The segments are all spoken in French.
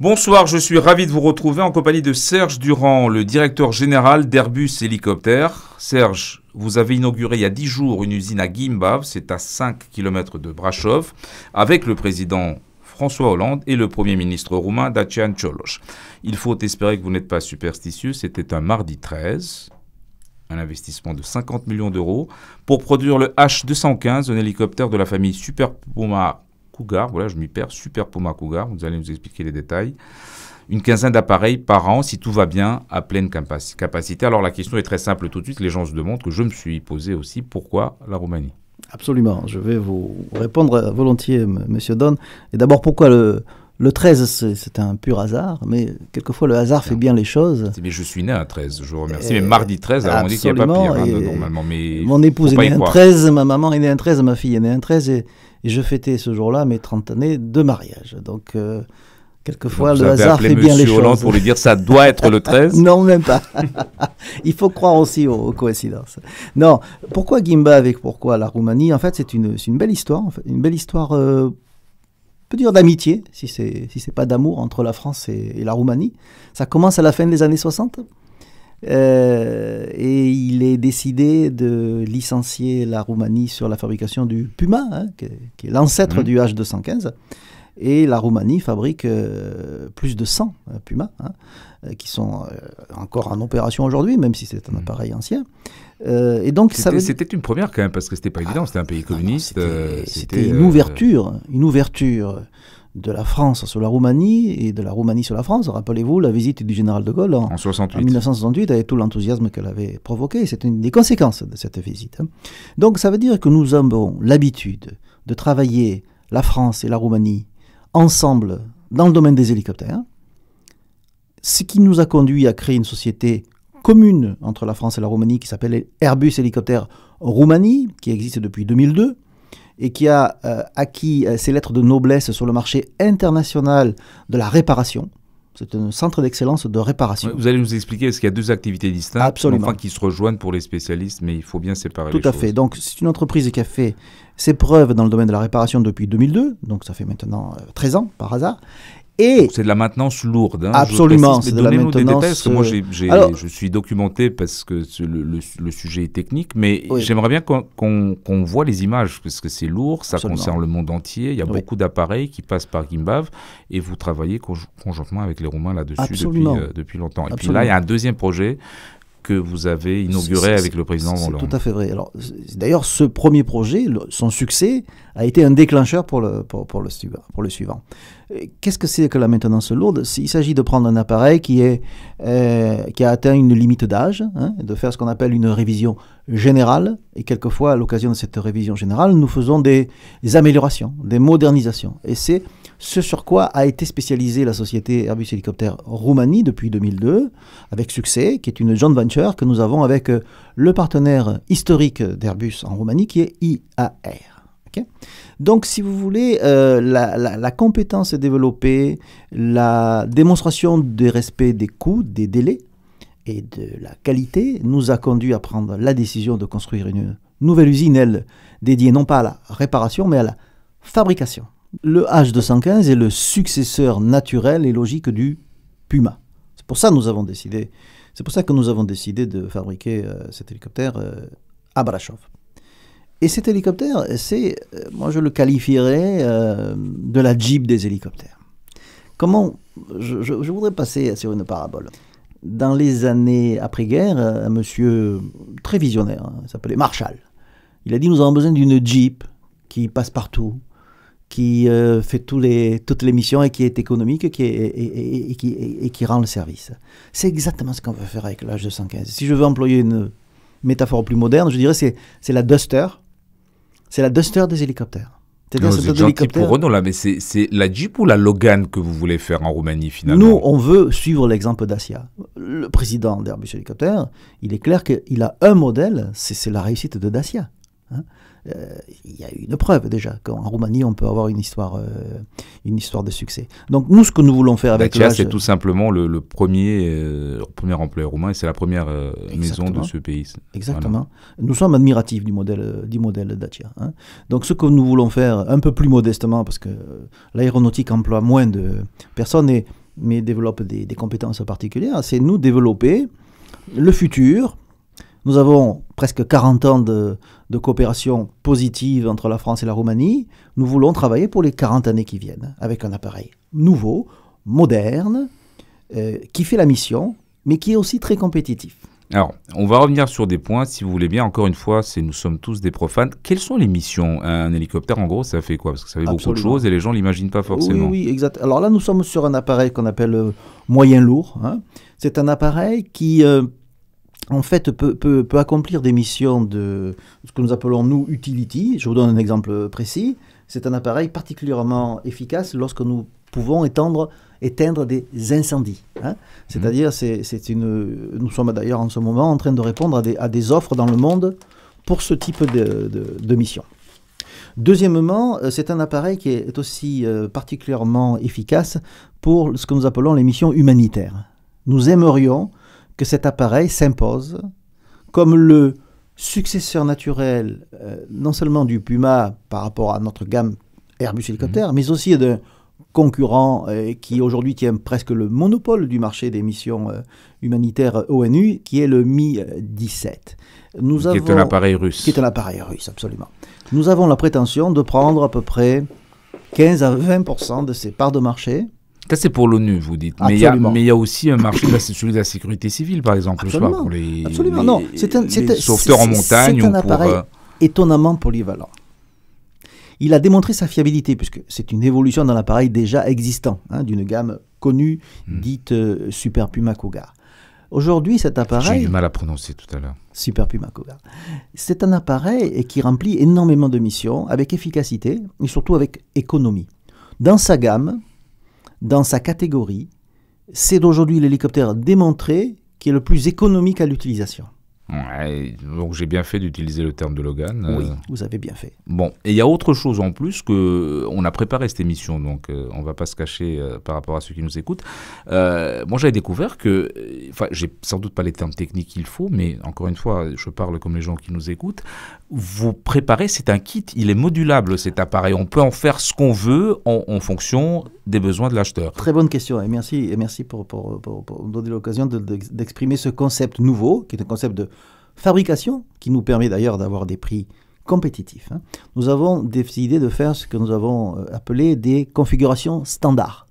Bonsoir, je suis ravi de vous retrouver en compagnie de Serge Durand, le directeur général d'Airbus Hélicoptère. Serge, vous avez inauguré il y a 10 jours une usine à Gimba, c'est à 5 km de Brasov, avec le président François Hollande et le Premier ministre roumain Dacian Cioloș. Il faut espérer que vous n'êtes pas superstitieux, c'était un mardi 13, un investissement de 50 millions d'euros, pour produire le H215, un hélicoptère de la famille Super Cougar. Voilà, je m'y perds. Super Puma Cougar. Vous allez nous expliquer les détails. Une quinzaine d'appareils par an, si tout va bien, à pleine capacité. Alors la question est très simple tout de suite. Les gens se demandent que je me suis posé aussi pourquoi la Roumanie. Absolument. Je vais vous répondre volontiers, Monsieur Don. Et d'abord, pourquoi le, le 13, c'est un pur hasard, mais quelquefois le hasard fait bien les choses. Mais je suis né à 13, je vous remercie. mais mardi 13, on dit qu'il n'y a pas pire, hein, normalement. Mais mon épouse est née un 13, ma maman est née un 13, ma fille est née un 13, et et je fêtais ce jour-là mes 30 années de mariage. Donc, euh, quelquefois, le hasard fait bien les choses. pour lui dire ça doit être le 13 Non, même pas. Il faut croire aussi aux, coïncidences. Non, pourquoi Gimba avec pourquoi la Roumanie En fait, c'est une, belle histoire. une belle histoire. Euh, peut dire d'amitié, si c'est si c'est pas d'amour entre la France et, la Roumanie. Ça commence à la fin des années 60, euh, et il est décidé de licencier la Roumanie sur la fabrication du Puma, hein, qui, est l'ancêtre mmh. du H215. Et la Roumanie fabrique euh, plus de 100 euh, Puma, hein, qui sont encore en opération aujourd'hui, même si c'est un mmh. appareil ancien. et donc, c'était une première quand même, parce que c'était pas ah, évident. c'était un pays ah communiste. C'était une ouverture, une ouverture de la France sur la Roumanie et de la Roumanie sur la France. Rappelez-vous la visite du général de Gaulle en, 1968 avec tout l'enthousiasme qu'elle avait provoqué. C'est une des conséquences de cette visite. Hein. Donc ça veut dire que nous avons l'habitude de travailler la France et la Roumanie ensemble dans le domaine des hélicoptères, hein. ce qui nous a conduit à créer une société commune entre la France et la Roumanie qui s'appelle Airbus Hélicoptère Roumanie, qui existe depuis 2002 et qui a euh, acquis euh, ses lettres de noblesse sur le marché international de la réparation. C'est un centre d'excellence de réparation. Vous allez nous expliquer est-ce qu'il y a deux activités distinctes, Absolument. enfin qui se rejoignent pour les spécialistes, mais il faut bien séparer les choses. Tout à fait. Donc c'est une entreprise qui a fait ses preuves dans le domaine de la réparation depuis 2002, donc ça fait maintenant 13 euh, ans par hasard, et c'est de la maintenance lourde. Hein, absolument. c'est de la maintenance. moi, euh, je suis documenté parce que le, sujet est technique, mais j'aimerais bien qu'on voit les images parce que c'est lourd, ça concerne le monde entier. Il y a beaucoup d'appareils qui passent par Gimbav et vous travaillez conjointement avec les Roumains là-dessus depuis, euh, depuis, longtemps. Et puis là, il y a un deuxième projet que vous avez inauguré avec le président Hollande. C'est tout à fait vrai. Alors, d'ailleurs, ce premier projet, son succès, a été un déclencheur pour le, pour, le, pour le suivant. Euh, qu'est-ce que c'est que la maintenance lourde Il s'agit de prendre un appareil qui, est, euh, qui a atteint une limite d'âge, hein, de faire ce qu'on appelle une révision générale. Et quelquefois, à l'occasion de cette révision générale, nous faisons des, des améliorations, des modernisations. Et c'est ce sur quoi a été spécialisée la société Airbus Hélicoptère Roumanie depuis 2002, avec succès, qui est une joint venture que nous avons avec euh, le partenaire historique d'Airbus en Roumanie, qui est IAR. Donc, si vous voulez, euh, la, compétence est développée, la démonstration du respect des coûts, des délais et de la qualité nous a conduit à prendre la décision de construire une nouvelle usine, elle, dédiée non pas à la réparation, mais à la fabrication le H215 est le successeur naturel et logique du Puma. C'est pour ça que nous avons décidé, c'est pour ça que nous avons décidé de fabriquer euh, cet hélicoptère euh, à Brashov. Et cet hélicoptère, c'est, euh, moi je le qualifierais de la Jeep des hélicoptères. Comment je, voudrais passer sur une parabole dans les années après-guerre, un monsieur très visionnaire, hein, il s'appelait Marshall, il a dit nous avons besoin d'une Jeep qui passe partout, qui euh, fait tous les, toutes les missions et qui est économique qui et, qui, rend le service. C'est exactement ce qu'on veut faire avec l'âge 215. Si je veux employer une métaphore plus moderne, je dirais c'est c'est la Duster. C'est la Duster des hélicoptères. pour Renault, là, mais c'est la Jeep ou la Logan que vous voulez faire en Roumanie, finalement Nous, on veut suivre l'exemple d'Asia. Le président d'Airbus Hélicoptère, il est clair qu'il a un modèle, c'est la réussite de Dacia. Hein. Euh, il y a une preuve déjà qu'en Roumanie, on peut avoir une histoire, euh, une histoire de succès. Donc nous, ce que nous voulons faire avec Dacia, c'est tout simplement le, premier, euh, premier employeur roumain et c'est la première maison de ce pays. Exactement. Nous sommes admiratifs du modèle, du modèle Dacia. Hein. Donc ce que nous voulons faire un peu plus modestement, parce que l'aéronautique emploie moins de personnes, et, mais développe des, des compétences particulières, c'est nous développer le futur. Nous avons presque 40 ans de, de coopération positive entre la France et la Roumanie, nous voulons travailler pour les 40 années qui viennent avec un appareil nouveau, moderne, euh, qui fait la mission, mais qui est aussi très compétitif. Alors, on va revenir sur des points, si vous voulez bien. Encore une fois, c'est nous sommes tous des profanes. Quelles sont les missions Un hélicoptère, en gros, ça fait quoi Parce que ça fait beaucoup de choses et les gens l'imaginent pas forcément. Oui, oui, exact. Alors là, nous sommes sur un appareil qu'on appelle euh, moyen lourd. Hein. C'est un appareil qui euh, en fait, peut, accomplir des missions de ce que nous appelons, nous, utility. Je vous donne un exemple précis. C'est un appareil particulièrement efficace lorsque nous pouvons éteindre des incendies. Hein. Mmh. C'est-à-dire, c'est une. Nous sommes d'ailleurs en ce moment en train de répondre à des, offres dans le monde pour ce type de, de mission. Deuxièmement, euh, c'est un appareil qui est aussi euh, particulièrement efficace pour ce que nous appelons les missions humanitaires. Nous aimerions que cet appareil s'impose comme le successeur naturel, euh, non seulement du Puma par rapport à notre gamme Airbus hélicoptère, mhm. mais aussi d'un concurrent euh, qui aujourd'hui tient presque le monopole du marché des missions euh, humanitaires ONU, qui est le Mi-17. Nous qui avons, est un appareil russe. Qui est un appareil russe, absolument. Nous avons la prétention de prendre à peu près 15 à 20 de ces parts de marché ça, c'est pour l'ONU, vous dites. Mais il y, a aussi un marché, c'est celui de la sécurité civile, par exemple, pour les, non, c'est sauveteurs en montagne. C'est un appareil euh, étonnamment polyvalent. Il a démontré sa fiabilité, puisque c'est une évolution d'un appareil déjà existant, hein, d'une gamme connue, hmm. dite euh, Super Puma Cougar. Aujourd'hui, cet appareil. J'ai du mal à prononcer tout à l'heure. Super Puma Cougar. C'est un appareil qui remplit énormément de missions avec efficacité et surtout avec économie. Dans sa gamme, dans sa catégorie, c'est aujourd'hui l'hélicoptère démontré qui est le plus économique à l'utilisation. Ouais, donc j'ai bien fait d'utiliser le terme de Logan. Oui, euh. vous avez bien fait. Bon, et il y a autre chose en plus que on a préparé cette émission, donc on euh, on va pas se cacher euh, par rapport à ceux qui nous écoutent. moi, j'avais découvert que, enfin, j'ai sans doute pas les termes techniques qu'il faut, mais encore une fois, je parle comme les gens qui nous écoutent. Vous préparez, c'est un kit, il est modulable cet appareil. On peut en faire ce qu'on veut en, fonction des besoins de l'acheteur. Très bonne question et merci et merci pour, donner l'occasion d'exprimer ce concept nouveau, qui est un concept de fabrication, qui nous permet d'ailleurs d'avoir des prix compétitifs, hein. nous avons décidé de faire ce que nous avons euh, appelé des configurations standards.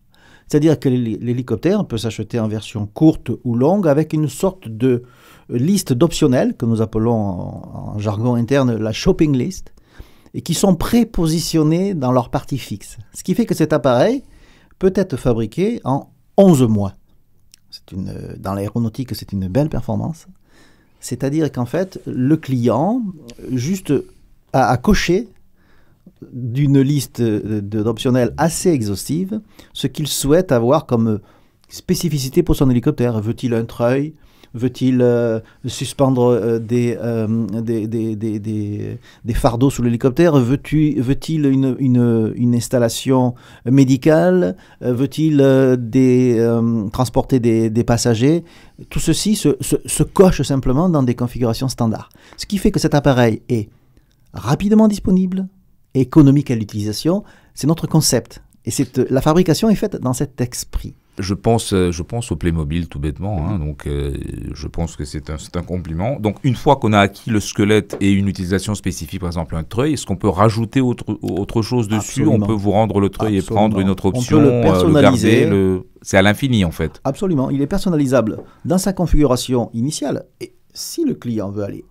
C'est-à-dire que l'hélicoptère peut s'acheter en version courte ou longue avec une sorte de euh, liste d'optionnels que nous appelons en, jargon interne la shopping list et qui sont prépositionnés dans leur partie fixe. Ce qui fait que cet appareil peut être fabriqué en 11 mois. Une, euh, dans l'aéronautique, c'est une belle performance. C'est-à-dire qu'en fait, le client, juste a coché d'une liste d'optionnels assez exhaustive ce qu'il souhaite avoir comme spécificité pour son hélicoptère. Veut-il un treuil Veut-il euh, suspendre euh, euh, des, des, des, des, des, fardeaux sous l'hélicoptère Veut-il une, une, une, installation médicale Veut-il transporter des, passagers Tout ceci se, se, coche simplement dans des configurations standards. Ce qui fait que cet appareil est rapidement disponible, économique à l'utilisation, c'est notre concept. Et la fabrication est faite dans cet esprit je pense, euh, je pense au Playmobil tout bêtement, hein, mhm. donc euh, je pense que c'est un, un, compliment. Donc une fois qu'on a acquis le squelette et une utilisation spécifique, par exemple un treuil, est-ce qu'on peut rajouter autre, autre chose dessus On peut vous rendre le treuil et prendre une autre option, On peut euh, le personnaliser. C'est à l'infini en fait. Absolument, il est personnalisable dans sa configuration initiale. Et si le client veut aller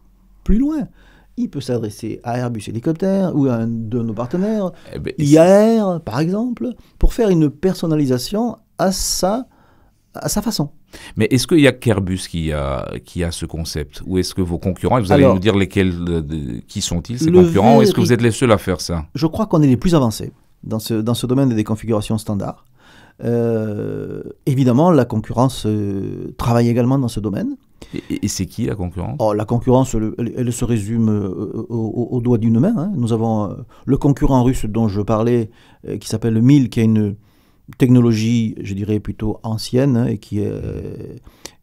plus loin, il peut s'adresser à Airbus Hélicoptère ou à un de nos partenaires, eh ben, IAR par exemple, pour faire une personnalisation à sa, à sa façon. Mais est-ce qu'il y a Kerbus qui a, qui a ce concept Ou est-ce que vos concurrents, vous allez nous dire lesquels, qui sont-ils ces concurrents, est-ce que vous êtes les seuls à faire ça Je crois qu'on est les plus avancés dans ce, dans ce domaine des configurations standards. Euh, évidemment, la concurrence euh, travaille également dans ce domaine. Et, c'est qui la concurrence oh, La concurrence, elle, se résume euh, au, doigt d'une main. Hein. Nous avons le concurrent russe dont je parlais, qui s'appelle le MIL, qui a une, technologie, je dirais plutôt ancienne, et qui est, euh,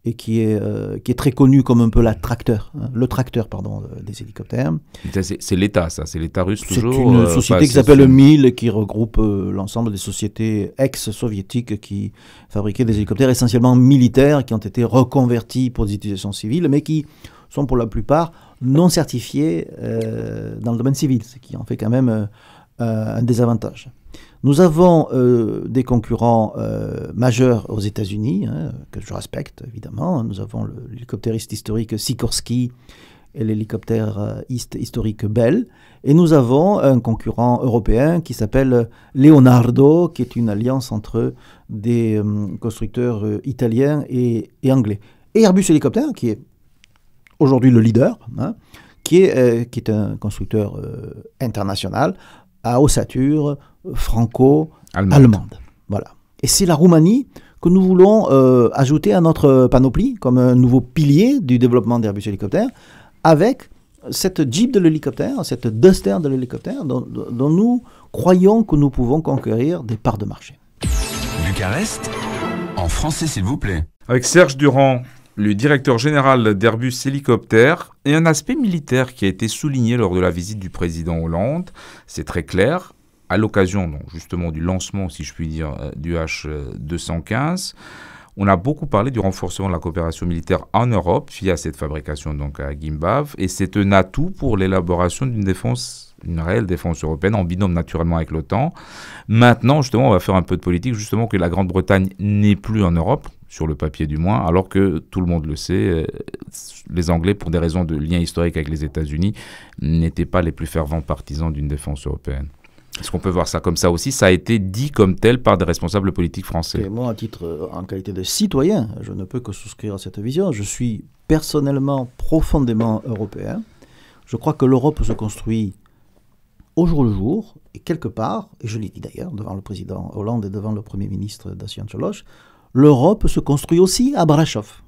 et qui est, euh, qui est très connue comme un peu la tracteur, hein, le tracteur pardon, des hélicoptères. C'est l'État, ça, c'est l'État russe toujours. C'est une euh, société qui s'appelle MIL, qui regroupe l'ensemble des sociétés ex-soviétiques qui fabriquaient des hélicoptères essentiellement militaires, qui ont été reconvertis pour des utilisations civiles, mais qui sont pour la plupart non certifiés dans le domaine civil, ce qui en fait quand même un désavantage. Nous avons euh, des concurrents euh, majeurs aux États-Unis, hein, que je respecte évidemment. Nous avons l'hélicoptériste historique Sikorsky et l'hélicoptère euh, historique Bell. Et nous avons un concurrent européen qui s'appelle Leonardo, qui est une alliance entre des constructeurs italiens et, anglais. Et Airbus Hélicoptère, qui est aujourd'hui le leader, hein, qui, est, un constructeur international à ossature franco-allemande. Voilà. Et c'est la Roumanie que nous voulons euh, ajouter à notre panoplie comme un nouveau pilier du développement d'Airbus hélicoptère avec cette Jeep de l'hélicoptère, cette Duster de l'hélicoptère dont, nous croyons que nous pouvons conquérir des parts de marché. Bucarest, en français s'il vous plaît. Avec Serge Durand, le directeur général d'Airbus Hélicoptère, et un aspect militaire qui a été souligné lors de la visite du président Hollande. C'est très clair, à l'occasion justement du lancement, si je puis dire, euh, du H215. On a beaucoup parlé du renforcement de la coopération militaire en Europe via cette fabrication donc à Gimbav et c'est un atout pour l'élaboration d'une défense une réelle défense européenne en binôme naturellement avec l'OTAN. Maintenant, justement, on va faire un peu de politique, justement que la Grande-Bretagne n'est plus en Europe, sur le papier du moins, alors que tout le monde le sait, euh, les Anglais, pour des raisons de lien historique avec les États-Unis, n'étaient pas les plus fervents partisans d'une défense européenne. Est-ce qu'on peut voir ça comme ça aussi Ça a été dit comme tel par des responsables politiques français. Et moi, à titre, euh, en qualité de citoyen, je ne peux que souscrire à cette vision. Je suis personnellement profondément européen. Je crois que l'Europe se construit au jour le jour, et quelque part, et je l'ai dit d'ailleurs devant le président Hollande et devant le Premier ministre Dacian Choloche, l'Europe se construit aussi à Brashov.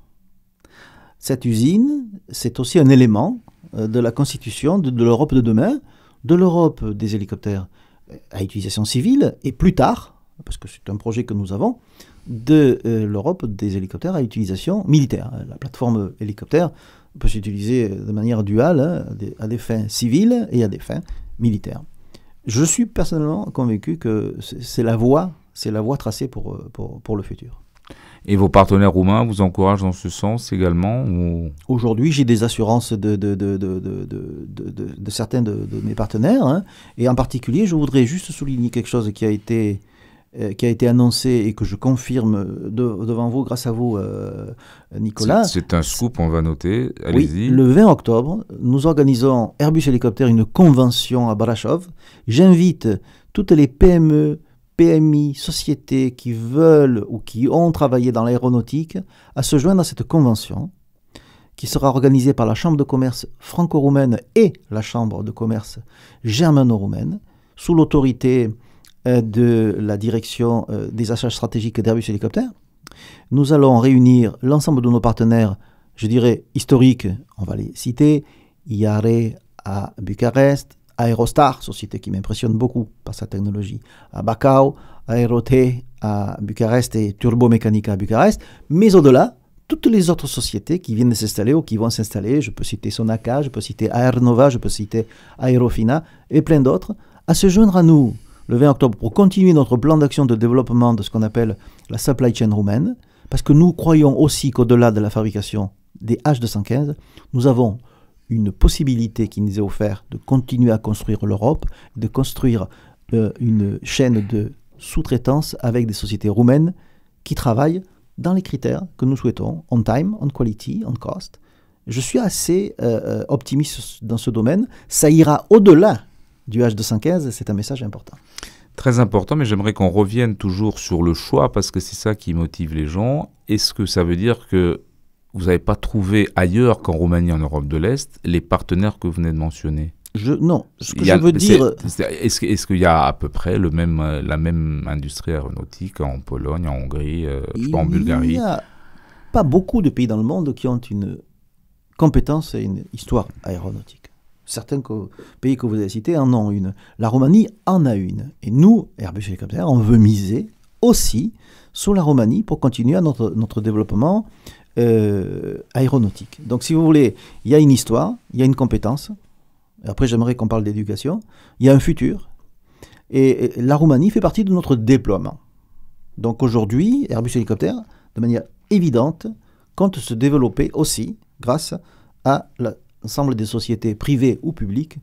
Cette usine, c'est aussi un élément euh, de la constitution de l'Europe de demain, de l'Europe des hélicoptères à utilisation civile, et plus tard, parce que c'est un projet que nous avons, de euh, l'Europe des hélicoptères à utilisation militaire. Euh, la plateforme hélicoptère peut s'utiliser euh, de manière duale hein, à, des, fins civiles et à des fins militaires. Je suis personnellement convaincu que c'est la voie, c'est la voie tracée pour, pour le futur. Et vos partenaires roumains vous encouragent dans ce sens également ou... Aujourd'hui, j'ai des assurances de, de, de, de certains de, mes partenaires. Hein. Et en particulier, je voudrais juste souligner quelque chose qui a été, euh, qui a été annoncé et que je confirme devant vous, grâce à vous, euh, Nicolas. C'est un scoop, on va noter. Allez-y. le 20 octobre, nous organisons Airbus Hélicoptère une convention à Barachov. J'invite toutes les PME PMI, sociétés qui veulent ou qui ont travaillé dans l'aéronautique à se joindre à cette convention qui sera organisée par la Chambre de commerce franco-roumaine et la Chambre de commerce germano-roumaine sous l'autorité euh, de la direction euh, des achats stratégiques d'Airbus Hélicoptère. Nous allons réunir l'ensemble de nos partenaires, je dirais historiques, on va les citer, IARE à Bucarest, Aerostar, société qui m'impressionne beaucoup par sa technologie, à Bacau, Aeroté à Bucarest et Turbomécanica à Bucarest, mais au-delà, toutes les autres sociétés qui viennent s'installer ou qui vont s'installer, je peux citer Sonaca, je peux citer Aernova, je peux citer Aerofina et plein d'autres, à se joindre à nous le 20 octobre pour continuer notre plan d'action de développement de ce qu'on appelle la supply chain roumaine, parce que nous croyons aussi qu'au-delà de la fabrication des H215, nous avons une possibilité qui nous est offerte de continuer à construire l'Europe, de construire euh, une chaîne de sous-traitance avec des sociétés roumaines qui travaillent dans les critères que nous souhaitons, on time, on quality, on cost. Je suis assez euh, euh, optimiste dans ce domaine. Ça ira au-delà du H215, c'est un message important. Très important, mais j'aimerais qu'on revienne toujours sur le choix, parce que c'est ça qui motive les gens. Est-ce que ça veut dire que vous n'avez pas trouvé ailleurs qu'en Roumanie, en Europe de l'Est, les partenaires que vous venez de mentionner je, non, ce que je veux dire. Est-ce est, qu'il y a à peu près le même, la même industrie aéronautique en Pologne, en Hongrie, euh, en Bulgarie Il n'y a pas beaucoup de pays dans le monde qui ont une compétence et une histoire aéronautique. Certains pays que vous avez cités en ont une. La Roumanie en a une. Et nous, Airbus comme on veut miser aussi sur la Roumanie pour continuer notre, notre développement euh, aéronautique. Donc, si vous voulez, il y a une histoire, il y a une compétence. Après, j'aimerais qu'on parle d'éducation. Il y a un futur. Et, et la Roumanie fait partie de notre déploiement. Donc, aujourd'hui, Airbus Hélicoptère, de manière évidente, compte se développer aussi grâce à l'ensemble des sociétés privées ou publiques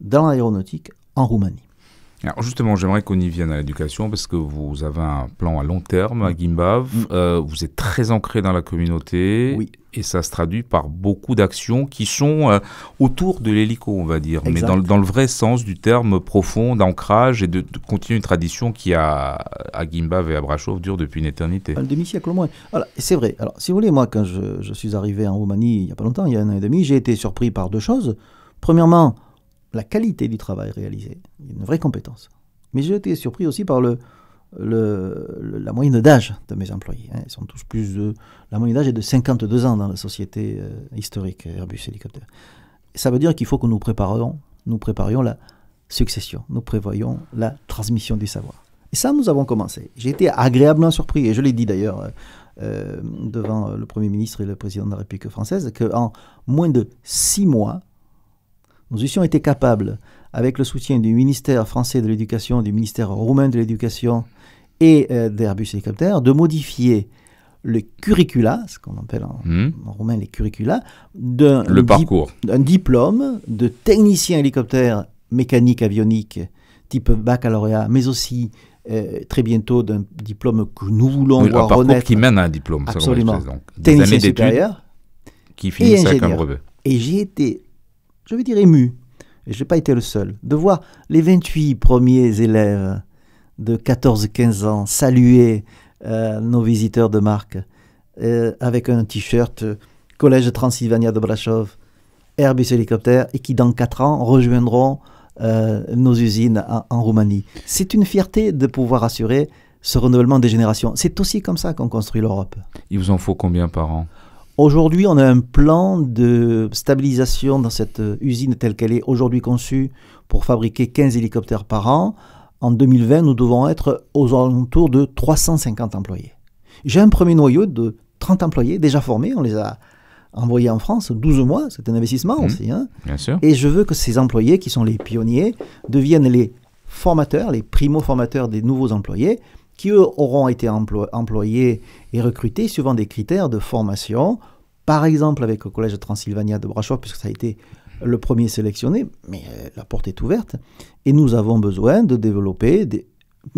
dans l'aéronautique en Roumanie. Alors justement, j'aimerais qu'on y vienne à l'éducation parce que vous avez un plan à long terme à Gimbav. Mm. Euh, vous êtes très ancré dans la communauté. Oui. Et ça se traduit par beaucoup d'actions qui sont euh, autour de l'hélico, on va dire, mais dans, le vrai sens du terme profond, d'ancrage et de, continuer une tradition qui, a, à Gimbav et à Brasov, dure depuis une éternité. Un demi-siècle au moins. C'est vrai. Alors, si vous voulez, moi, quand je, je suis arrivé en Roumanie il n'y a pas longtemps, il y a un an et demi, j'ai été surpris par deux choses. Premièrement, la qualité du travail réalisé. Une vraie compétence. Mais j'ai été surpris aussi par le, la moyenne d'âge de mes employés. Hein. Ils sont tous plus de. La moyenne d'âge est de 52 ans dans la société euh, historique euh, Airbus Hélicoptère. Ça veut dire qu'il faut que nous préparions, nous préparions la succession, nous prévoyons la transmission du savoir. Et ça, nous avons commencé. J'ai été agréablement surpris, et je l'ai dit d'ailleurs euh, devant le Premier ministre et le Président de la République française, qu'en moins de six mois, nous eussions été capables, avec le soutien du ministère français de l'éducation, du ministère roumain de l'éducation et euh, d'Airbus Hélicoptère, de modifier le curricula, ce qu'on appelle en, hmm. roumain les curricula, d'un le d'un diplôme de technicien hélicoptère mécanique avionique type baccalauréat, mais aussi euh, très bientôt d'un diplôme que nous voulons oui, un parcours qui mène à un diplôme, absolument. donc, des technicien années supérieur qui finissent avec un brevet. Et j'ai été je veux dire ému, et je n'ai pas été le seul, de voir les 28 premiers élèves de 14-15 ans saluer euh, nos visiteurs de marque euh, avec un t-shirt euh, Collège Transylvania de Brasov, Airbus Hélicoptère, et qui dans 4 ans rejoindront nos usines en Roumanie. C'est une fierté de pouvoir assurer ce renouvellement des générations. C'est aussi comme ça qu'on construit l'Europe. Il vous en faut combien par an Aujourd'hui, on a un plan de stabilisation dans cette euh, usine telle qu'elle est aujourd'hui conçue pour fabriquer 15 hélicoptères par an. En 2020, nous devons être aux alentours de 350 employés. J'ai un premier noyau de 30 employés déjà formés. On les a envoyés en France 12 mois. C'est un investissement mmh. aussi. Hein. Bien sûr. Et je veux que ces employés, qui sont les pionniers, deviennent les formateurs, les primo-formateurs des nouveaux employés qui eux auront été employés et recrutés suivant des critères de formation, par exemple avec le Collège de Transylvania de Brasov, puisque ça a été le premier sélectionné, mais euh, la porte est ouverte, et nous avons besoin de développer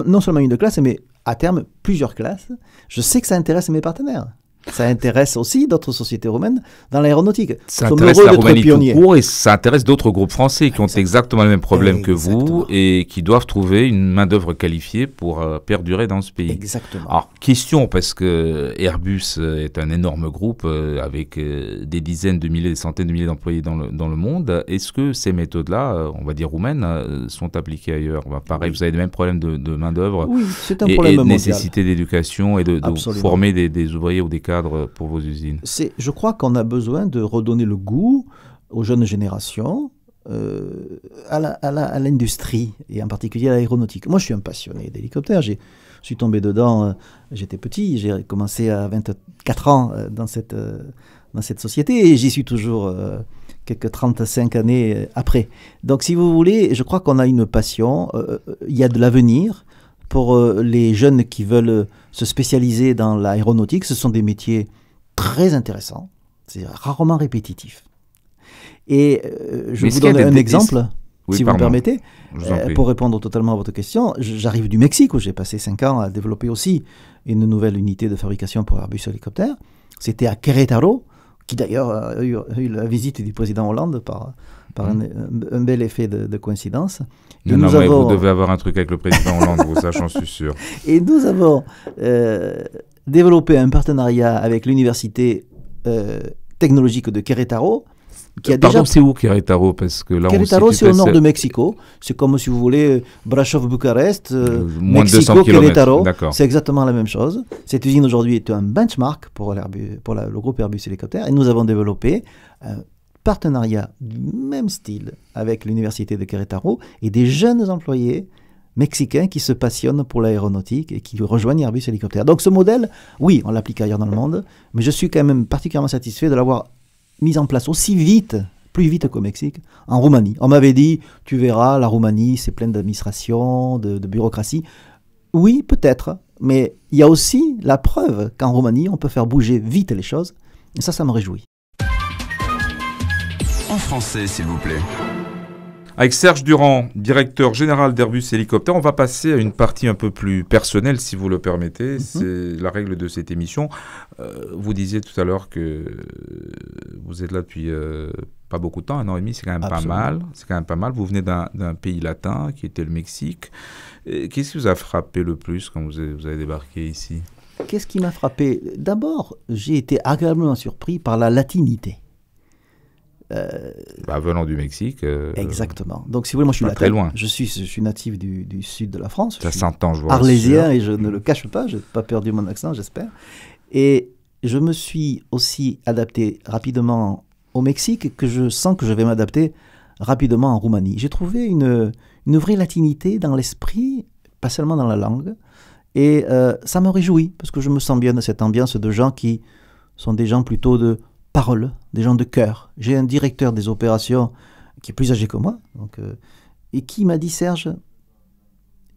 non seulement une classe, mais à terme plusieurs classes. Je sais que ça intéresse mes partenaires. Ça intéresse aussi d'autres sociétés roumaines dans l'aéronautique. Ça intéresse la Roumanie tout court et ça intéresse d'autres groupes français qui ont exactement, le même problème que vous et qui doivent trouver une main-d'œuvre qualifiée pour euh, perdurer dans ce pays. Exactement. Alors, question, parce que Airbus euh, est un énorme groupe euh, avec des dizaines de milliers, des centaines de milliers d'employés dans le, dans le monde. Est-ce que ces méthodes-là, on va dire roumaines, sont appliquées ailleurs Pareil, vous avez le même problème de, main-d'œuvre. Oui, c'est un et, problème nécessité d'éducation et de, former des, des ouvriers ou des cas pour vos usines Je crois qu'on a besoin de redonner le goût aux jeunes générations, euh, à l'industrie, et en particulier à l'aéronautique. Moi, je suis un passionné d'hélicoptères. Je suis tombé dedans, euh, j'étais petit, j'ai commencé à 24 ans euh, dans, cette, euh, dans cette société, et j'y suis toujours quelques 35 années après. Donc, si vous voulez, je crois qu'on a une passion, il y a de l'avenir pour les jeunes qui veulent se spécialiser dans l'aéronautique. Ce sont des métiers très intéressants, c'est rarement répétitif. Et euh, je vous donne un exemple. si vous me permettez, euh, pour répondre totalement à votre question, j'arrive du Mexique où j'ai passé cinq ans à développer aussi une nouvelle unité de fabrication pour Airbus hélicoptère. C'était à Querétaro, qui d'ailleurs a eu, la visite du président Hollande par un, bel effet de, coïncidence. nous avons... vous devez avoir un truc avec le président Hollande, vous, ça, j'en suis sûr. Et nous avons euh, développé un partenariat avec l'université euh, technologique de Querétaro. Qui a Pardon, c'est où Querétaro Parce que là, Querétaro, c'est au nord de Mexico. C'est comme si vous voulez euh, Brasov-Bucarest, Mexico, Querétaro. C'est exactement la même chose. Cette usine aujourd'hui est un benchmark pour, pour le groupe Airbus Hélicoptère. Et nous avons développé partenariat du même style avec l'université de Querétaro et des jeunes employés mexicains qui se passionnent pour l'aéronautique et qui rejoignent Airbus Hélicoptère. Donc ce modèle, oui, on l'applique ailleurs dans le monde, mais je suis quand même particulièrement satisfait de l'avoir mis en place aussi vite, plus vite qu'au Mexique, en Roumanie. On m'avait dit, tu verras, la Roumanie, c'est plein d'administration, de, de bureaucratie. Oui, peut-être, mais il y a aussi la preuve qu'en Roumanie, on peut faire bouger vite les choses, et ça, ça me réjouit en français, s'il vous plaît. Avec Serge Durand, directeur général d'Airbus Hélicoptère, on va passer à une partie un peu plus personnelle, si vous le permettez. Mhm. C'est la règle de cette émission. Euh, vous disiez tout à l'heure que vous êtes là depuis euh, pas beaucoup de temps, un an et demi, c'est quand même pas mal. C'est quand même pas mal. Vous venez d'un pays latin qui était le Mexique. Qu'est-ce qui vous a frappé le plus quand vous avez débarqué ici Qu'est-ce qui m'a frappé D'abord, j'ai été agréablement surpris par la latinité. Euh, bah, venant du Mexique. Euh, Exactement. Donc, si vous voulez, moi, je suis Très loin. Je suis, natif du, sud de la France. Ça s'entend, je vois. Arlésien, et je ne le cache pas. Je n'ai pas perdu mon accent, j'espère. Et je me suis aussi adapté rapidement au Mexique que je sens que je vais m'adapter rapidement en Roumanie. J'ai trouvé une, vraie latinité dans l'esprit, pas seulement dans la langue. Et euh, ça me réjouit, parce que je me sens bien dans cette ambiance de gens qui sont des gens plutôt de, parole, des gens de cœur. J'ai un directeur des opérations qui est plus âgé que moi, donc, euh, et qui m'a dit Serge,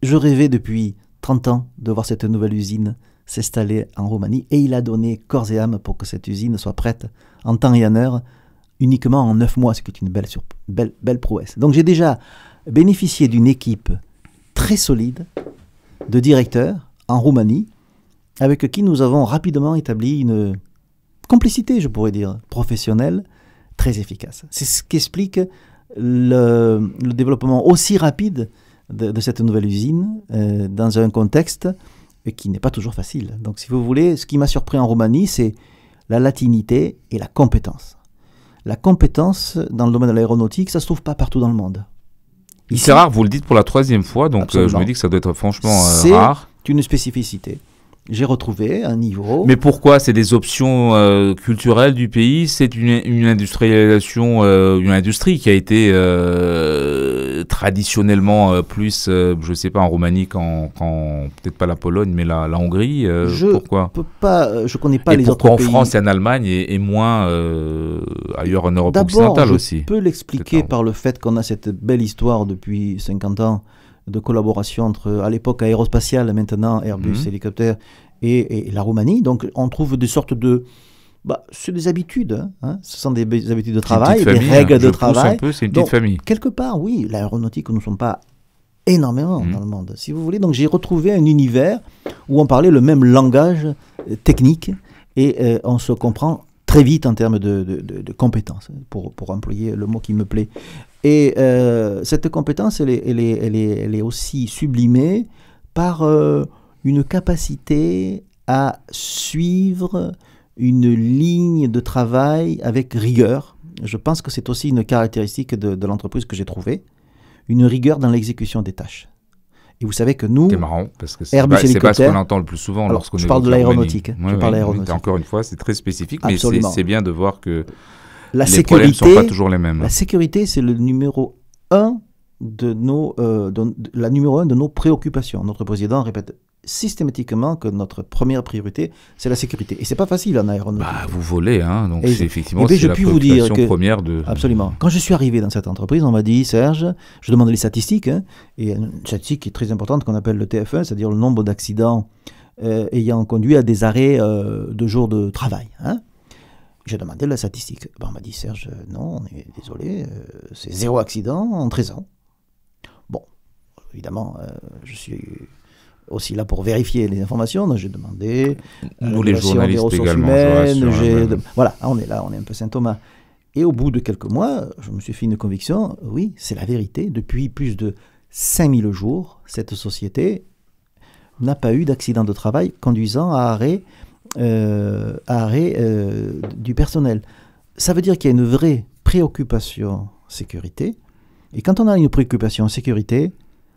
je rêvais depuis 30 ans de voir cette nouvelle usine s'installer en Roumanie, et il a donné corps et âme pour que cette usine soit prête en temps et en heure, uniquement en 9 mois, ce qui est une belle, belle, belle prouesse. Donc j'ai déjà bénéficié d'une équipe très solide de directeurs en Roumanie, avec qui nous avons rapidement établi une complicité, je pourrais dire, professionnelle très efficace. C'est ce qu'explique le, le, développement aussi rapide de, cette nouvelle usine euh, dans un contexte qui n'est pas toujours facile. Donc si vous voulez, ce qui m'a surpris en Roumanie, c'est la latinité et la compétence. La compétence dans le domaine de l'aéronautique, ça ne se trouve pas partout dans le monde. C'est rare, vous le dites pour la troisième fois, donc euh, je me dis que ça doit être franchement euh, rare. C'est une spécificité j'ai retrouvé un niveau. Mais pourquoi C'est des options euh, culturelles du pays C'est une, industrialisation, euh, une industrie qui a été euh, traditionnellement plus, je ne sais pas, en Roumanie qu'en, peut-être pas la Pologne, mais la, Hongrie. je pourquoi pas, Je connais pas les autres pays. Pourquoi en France et en Allemagne et, et moins ailleurs en Europe occidentale aussi D'abord, je peux l'expliquer par le fait qu'on a cette belle histoire depuis 50 ans de collaboration entre, à l'époque, aérospatiale, maintenant Airbus, mhm. hélicoptère, et, la Roumanie. Donc, on trouve des sortes de. Bah, c'est des habitudes. Ce sont des, habitudes hein, hein. de travail, des règles de travail. c'est une petite Donc, famille. Quelque part, oui, l'aéronautique, nous ne sommes pas énormément mhm. dans le monde, si vous voulez. Donc, j'ai retrouvé un univers où on parlait le même langage euh, technique et euh, on se comprend très vite en termes de, de, compétences, pour, pour, employer le mot qui me plaît. Et euh, cette compétence, elle est, elle, est, aussi sublimée par euh, une capacité à suivre une ligne de travail avec rigueur. Je pense que c'est aussi une caractéristique de, l'entreprise que j'ai trouvée, une rigueur dans l'exécution des tâches. Et vous savez que nous, c'est marrant parce que c'est pas, pas, ce qu'on entend le plus souvent lorsqu'on. Je parle de l'aéronautique. encore une fois, c'est très spécifique, mais c'est bien de voir que la sécurité, pas toujours les mêmes. La sécurité, c'est le numéro un de nos, euh, la numéro un de nos préoccupations. Notre président répète systématiquement que notre première priorité, c'est la sécurité. Et c'est pas facile hein, en aéronautique. Bah, vous volez, hein, donc c'est effectivement c'est la première de... Absolument. Quand je suis arrivé dans cette entreprise, on m'a dit, Serge, je demande les statistiques, hein, et une statistique qui est très importante qu'on appelle le tf 1 c'est-à-dire le nombre d'accidents euh, ayant conduit à des arrêts euh, de jours de travail. Hein. J'ai demandé la statistique. Ben, on m'a dit, Serge, euh, non, on est désolé, euh, c'est zéro accident en 13 ans. Bon, évidemment, euh, je suis aussi là pour vérifier les informations, j'ai demandé. Nous, les journalistes également. Hein, voilà, ah, on est là, on est un peu Saint-Thomas. Et au bout de quelques mois, je me suis fait une conviction, oui, c'est la vérité. Depuis plus de 5000 jours, cette société n'a pas eu d'accident de travail conduisant à arrêt euh, arrêt euh, du personnel. Ça veut dire qu'il y a une vraie préoccupation sécurité. Et quand on a une préoccupation sécurité,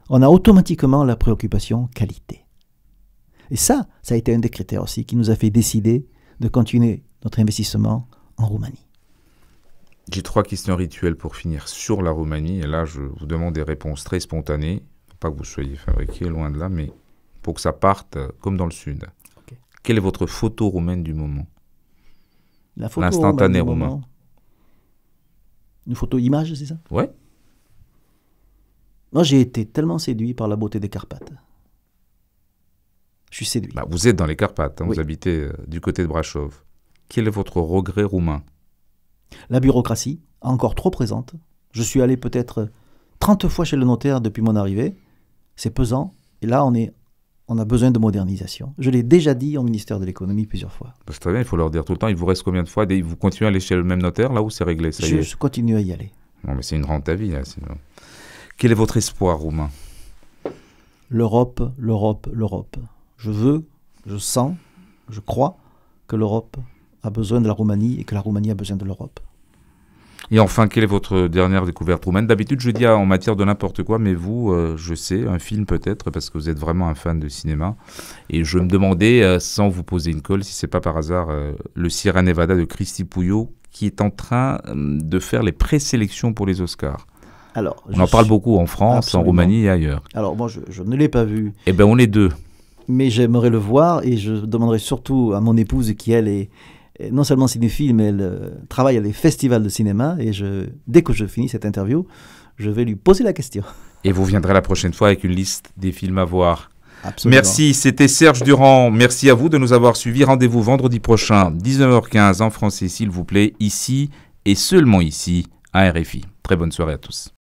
on a automatiquement la préoccupation qualité. Et ça, ça a été un des critères aussi qui nous a fait décider de continuer notre investissement en Roumanie. J'ai trois questions rituelles pour finir sur la Roumanie. Et là, je vous demande des réponses très spontanées. Pas que vous soyez fabriqués loin de là, mais pour que ça parte euh, comme dans le Sud. Quelle est votre photo roumaine du moment L'instantané roumain. Une photo image, c'est ça Ouais. Moi, j'ai été tellement séduit par la beauté des Carpates. Je suis séduit. Bah, vous êtes dans les Carpates, hein, vous habitez euh, du côté de Brasov. Quel est votre regret roumain La bureaucratie, encore trop présente. Je suis allé peut-être 30 fois chez le notaire depuis mon arrivée. C'est pesant. Et là, on est on a besoin de modernisation. Je l'ai déjà dit au ministère de l'économie plusieurs fois. Bah, c'est très bien, il faut leur dire tout le temps. Il vous reste combien de fois Vous continuez à aller chez le même notaire, là où c'est réglé je, continue à y aller. mais c'est une rente à vie, hein, Quel est votre espoir, Roumain L'Europe, l'Europe, l'Europe. Je veux, je sens, je crois que l'Europe a besoin de la Roumanie et que la Roumanie a besoin de l'Europe. Et enfin, quelle est votre dernière découverte roumaine D'habitude, je dis en matière de n'importe quoi, mais vous, euh, je sais, un film peut-être, parce que vous êtes vraiment un fan de cinéma. Et je me demandais, euh, sans vous poser une colle, si c'est pas par hasard euh, le Sierra Nevada de Christy Pouillot, qui est en train de faire les présélections pour les Oscars. Alors, on en parle beaucoup en France, en Roumanie et ailleurs. Alors moi, je, je ne l'ai pas vu. Eh bien, on est deux. Mais j'aimerais le voir et je demanderai surtout à mon épouse qui, elle, est non seulement cinéphile, mais elle euh, travaille à des festivals de cinéma. Et je, dès que je finis cette interview, je vais lui poser la question. Et vous viendrez la prochaine fois avec une liste des films à voir. Absolument. Merci, c'était Serge Durand. Merci à vous de nous avoir suivis. Rendez-vous vendredi prochain, 19h15 en français, s'il vous plaît, ici et seulement ici à RFI. Très bonne soirée à tous.